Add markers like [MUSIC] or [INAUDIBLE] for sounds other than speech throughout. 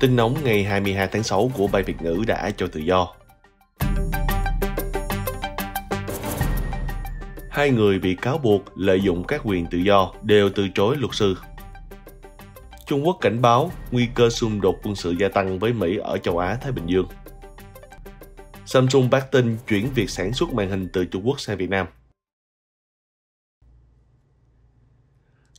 Tin nóng ngày 22 tháng 6 của bài Việt ngữ đã cho tự do. Hai người bị cáo buộc lợi dụng các quyền tự do đều từ chối luật sư. Trung Quốc cảnh báo nguy cơ xung đột quân sự gia tăng với Mỹ ở châu Á Thái Bình Dương. Samsung bác tin chuyển việc sản xuất màn hình từ Trung Quốc sang Việt Nam.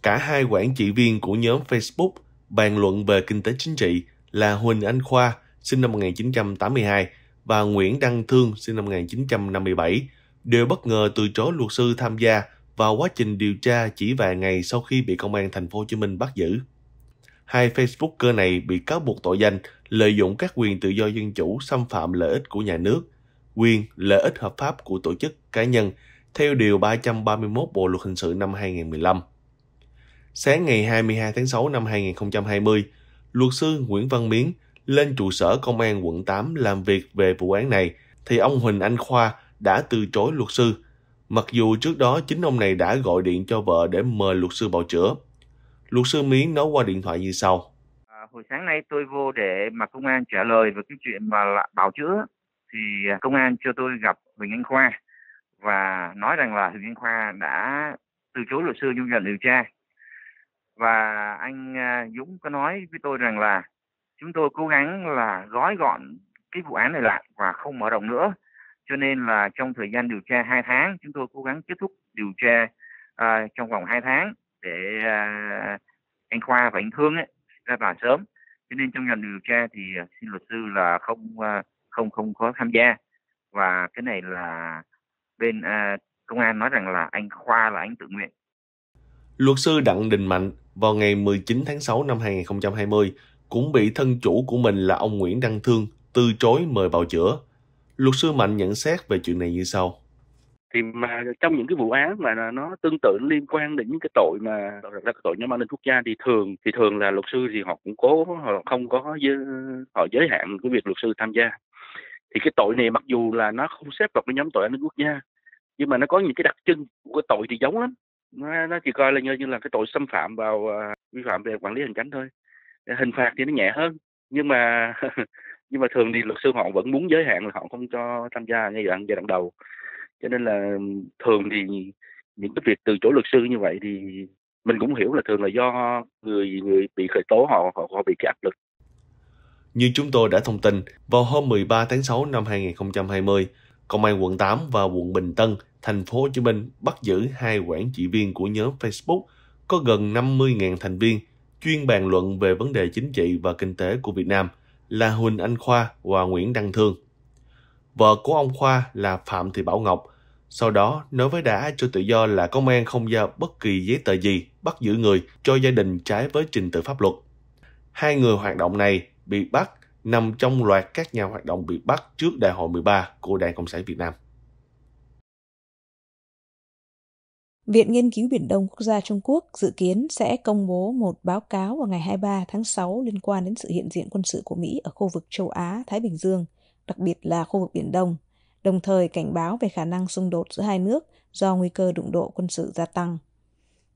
Cả hai quản trị viên của nhóm Facebook bàn luận về kinh tế chính trị là Huỳnh Anh Khoa, sinh năm 1982, và Nguyễn Đăng Thương, sinh năm 1957, đều bất ngờ từ chối luật sư tham gia vào quá trình điều tra chỉ vài ngày sau khi bị công an thành phố Hồ Chí Minh bắt giữ. Hai Facebooker này bị cáo buộc tội danh lợi dụng các quyền tự do dân chủ xâm phạm lợi ích của nhà nước, quyền lợi ích hợp pháp của tổ chức cá nhân theo điều 331 Bộ luật hình sự năm 2015. Sáng ngày 22 tháng 6 năm 2020, luật sư Nguyễn Văn Miến lên trụ sở công an quận 8 làm việc về vụ án này, thì ông Huỳnh Anh Khoa đã từ chối luật sư, mặc dù trước đó chính ông này đã gọi điện cho vợ để mời luật sư bào chữa. Luật sư Miến nói qua điện thoại như sau. À, hồi sáng nay tôi vô để mà công an trả lời về cái chuyện mà bào chữa, thì công an cho tôi gặp Huỳnh Anh Khoa và nói rằng là Huỳnh Anh Khoa đã từ chối luật sư du nhận điều tra và anh à, Dũng có nói với tôi rằng là chúng tôi cố gắng là gói gọn cái vụ án này lại và không mở rộng nữa cho nên là trong thời gian điều tra 2 tháng chúng tôi cố gắng kết thúc điều tra uh, trong vòng 2 tháng để uh, anh Khoa và anh Thương ấy, ra tòa sớm cho nên trong lần điều tra thì xin luật sư là không uh, không không có tham gia và cái này là bên uh, công an nói rằng là anh Khoa là anh tự nguyện luật sư Đặng Đình Mạnh vào ngày 19 tháng 6 năm 2020 cũng bị thân chủ của mình là ông Nguyễn Đăng Thương từ chối mời bào chữa. Luật sư Mạnh nhận xét về chuyện này như sau thì mà trong những cái vụ án mà nó tương tự liên quan đến những cái tội mà là tội nhóm an ninh quốc gia thì thường thì thường là luật sư thì họ cũng cố họ không có giới, họ giới hạn cái việc luật sư tham gia thì cái tội này mặc dù là nó không xếp vào cái nhóm tội an ninh quốc gia nhưng mà nó có những cái đặc trưng của tội thì giống lắm nó nó chỉ coi là như, như là cái tội xâm phạm vào uh, vi phạm về quản lý hành chính thôi hình phạt thì nó nhẹ hơn nhưng mà [LAUGHS] nhưng mà thường thì luật sư họ vẫn muốn giới hạn là họ không cho tham gia ngay đoạn giai đoạn đầu cho nên là thường thì những cái việc từ chỗ luật sư như vậy thì mình cũng hiểu là thường là do người người bị khởi tố họ họ, họ bị cái áp lực như chúng tôi đã thông tin, vào hôm 13 tháng 6 năm 2020, Công an quận 8 và quận Bình Tân thành phố Hồ Chí Minh bắt giữ hai quản trị viên của nhóm Facebook có gần 50.000 thành viên chuyên bàn luận về vấn đề chính trị và kinh tế của Việt Nam là Huỳnh Anh Khoa và Nguyễn Đăng Thương. Vợ của ông Khoa là Phạm Thị Bảo Ngọc, sau đó nói với đã cho tự do là công an không giao bất kỳ giấy tờ gì bắt giữ người cho gia đình trái với trình tự pháp luật. Hai người hoạt động này bị bắt nằm trong loạt các nhà hoạt động bị bắt trước Đại hội 13 của Đảng Cộng sản Việt Nam. Viện Nghiên cứu Biển Đông Quốc gia Trung Quốc dự kiến sẽ công bố một báo cáo vào ngày 23 tháng 6 liên quan đến sự hiện diện quân sự của Mỹ ở khu vực châu Á-Thái Bình Dương, đặc biệt là khu vực Biển Đông, đồng thời cảnh báo về khả năng xung đột giữa hai nước do nguy cơ đụng độ quân sự gia tăng.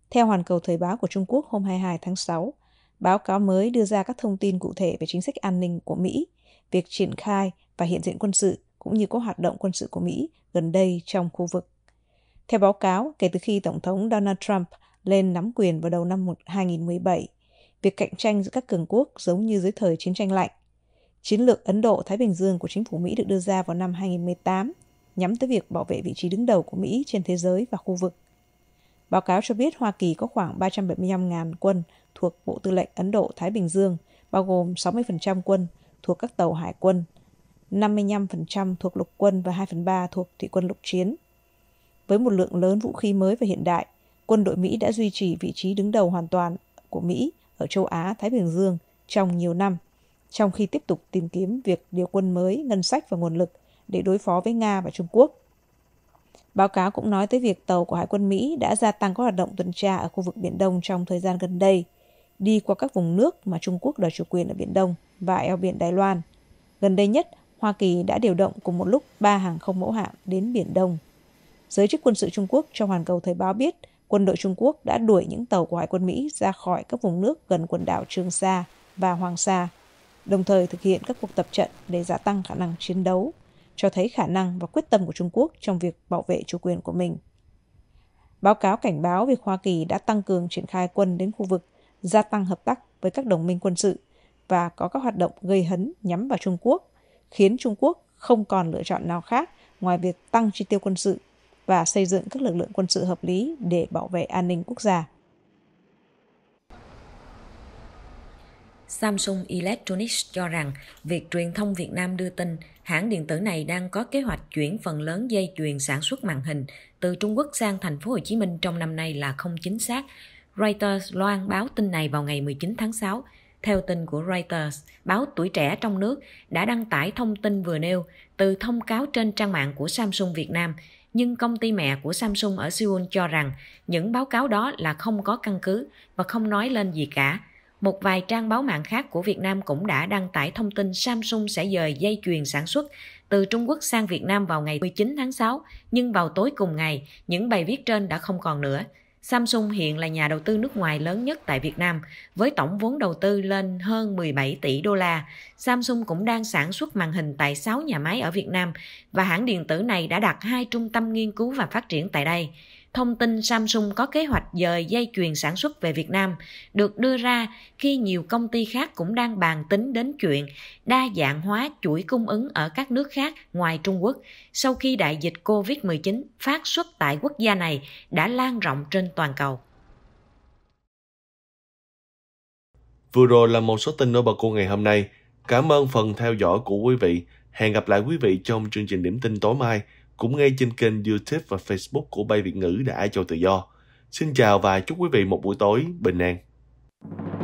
Theo Hoàn cầu Thời báo của Trung Quốc hôm 22 tháng 6, báo cáo mới đưa ra các thông tin cụ thể về chính sách an ninh của Mỹ, việc triển khai và hiện diện quân sự cũng như các hoạt động quân sự của Mỹ gần đây trong khu vực theo báo cáo, kể từ khi Tổng thống Donald Trump lên nắm quyền vào đầu năm 2017, việc cạnh tranh giữa các cường quốc giống như dưới thời chiến tranh lạnh. Chiến lược Ấn Độ-Thái Bình Dương của chính phủ Mỹ được đưa ra vào năm 2018 nhắm tới việc bảo vệ vị trí đứng đầu của Mỹ trên thế giới và khu vực. Báo cáo cho biết Hoa Kỳ có khoảng 375.000 quân thuộc Bộ Tư lệnh Ấn Độ-Thái Bình Dương, bao gồm 60% quân thuộc các tàu hải quân, 55% thuộc lục quân và 2 phần 3 thuộc thủy quân lục chiến – với một lượng lớn vũ khí mới và hiện đại, quân đội Mỹ đã duy trì vị trí đứng đầu hoàn toàn của Mỹ ở châu Á, Thái Bình Dương trong nhiều năm, trong khi tiếp tục tìm kiếm việc điều quân mới, ngân sách và nguồn lực để đối phó với Nga và Trung Quốc. Báo cáo cũng nói tới việc tàu của Hải quân Mỹ đã gia tăng các hoạt động tuần tra ở khu vực Biển Đông trong thời gian gần đây, đi qua các vùng nước mà Trung Quốc đòi chủ quyền ở Biển Đông và eo biển Đài Loan. Gần đây nhất, Hoa Kỳ đã điều động cùng một lúc 3 hàng không mẫu hạm đến Biển Đông Giới chức quân sự Trung Quốc cho Hoàn Cầu Thời báo biết quân đội Trung Quốc đã đuổi những tàu của Hải quân Mỹ ra khỏi các vùng nước gần quần đảo Trường Sa và Hoàng Sa, đồng thời thực hiện các cuộc tập trận để gia tăng khả năng chiến đấu, cho thấy khả năng và quyết tâm của Trung Quốc trong việc bảo vệ chủ quyền của mình. Báo cáo cảnh báo việc Hoa Kỳ đã tăng cường triển khai quân đến khu vực, gia tăng hợp tác với các đồng minh quân sự và có các hoạt động gây hấn nhắm vào Trung Quốc, khiến Trung Quốc không còn lựa chọn nào khác ngoài việc tăng chi tiêu quân sự và xây dựng các lực lượng quân sự hợp lý để bảo vệ an ninh quốc gia. Samsung Electronics cho rằng việc truyền thông Việt Nam đưa tin hãng điện tử này đang có kế hoạch chuyển phần lớn dây chuyền sản xuất màn hình từ Trung Quốc sang thành phố Hồ Chí Minh trong năm nay là không chính xác. Reuters loan báo tin này vào ngày 19 tháng 6. Theo tin của Reuters, báo Tuổi Trẻ trong nước đã đăng tải thông tin vừa nêu từ thông cáo trên trang mạng của Samsung Việt Nam nhưng công ty mẹ của Samsung ở Seoul cho rằng những báo cáo đó là không có căn cứ và không nói lên gì cả. Một vài trang báo mạng khác của Việt Nam cũng đã đăng tải thông tin Samsung sẽ dời dây chuyền sản xuất từ Trung Quốc sang Việt Nam vào ngày 19 tháng 6, nhưng vào tối cùng ngày, những bài viết trên đã không còn nữa. Samsung hiện là nhà đầu tư nước ngoài lớn nhất tại Việt Nam với tổng vốn đầu tư lên hơn 17 tỷ đô la. Samsung cũng đang sản xuất màn hình tại 6 nhà máy ở Việt Nam và hãng điện tử này đã đặt hai trung tâm nghiên cứu và phát triển tại đây thông tin Samsung có kế hoạch dời dây chuyền sản xuất về Việt Nam được đưa ra khi nhiều công ty khác cũng đang bàn tính đến chuyện đa dạng hóa chuỗi cung ứng ở các nước khác ngoài Trung Quốc sau khi đại dịch COVID-19 phát xuất tại quốc gia này đã lan rộng trên toàn cầu. Vừa rồi là một số tin nổi bật của ngày hôm nay. Cảm ơn phần theo dõi của quý vị. Hẹn gặp lại quý vị trong chương trình điểm tin tối mai cũng ngay trên kênh YouTube và Facebook của Bay Việt ngữ đã Ai Châu Tự Do. Xin chào và chúc quý vị một buổi tối bình an.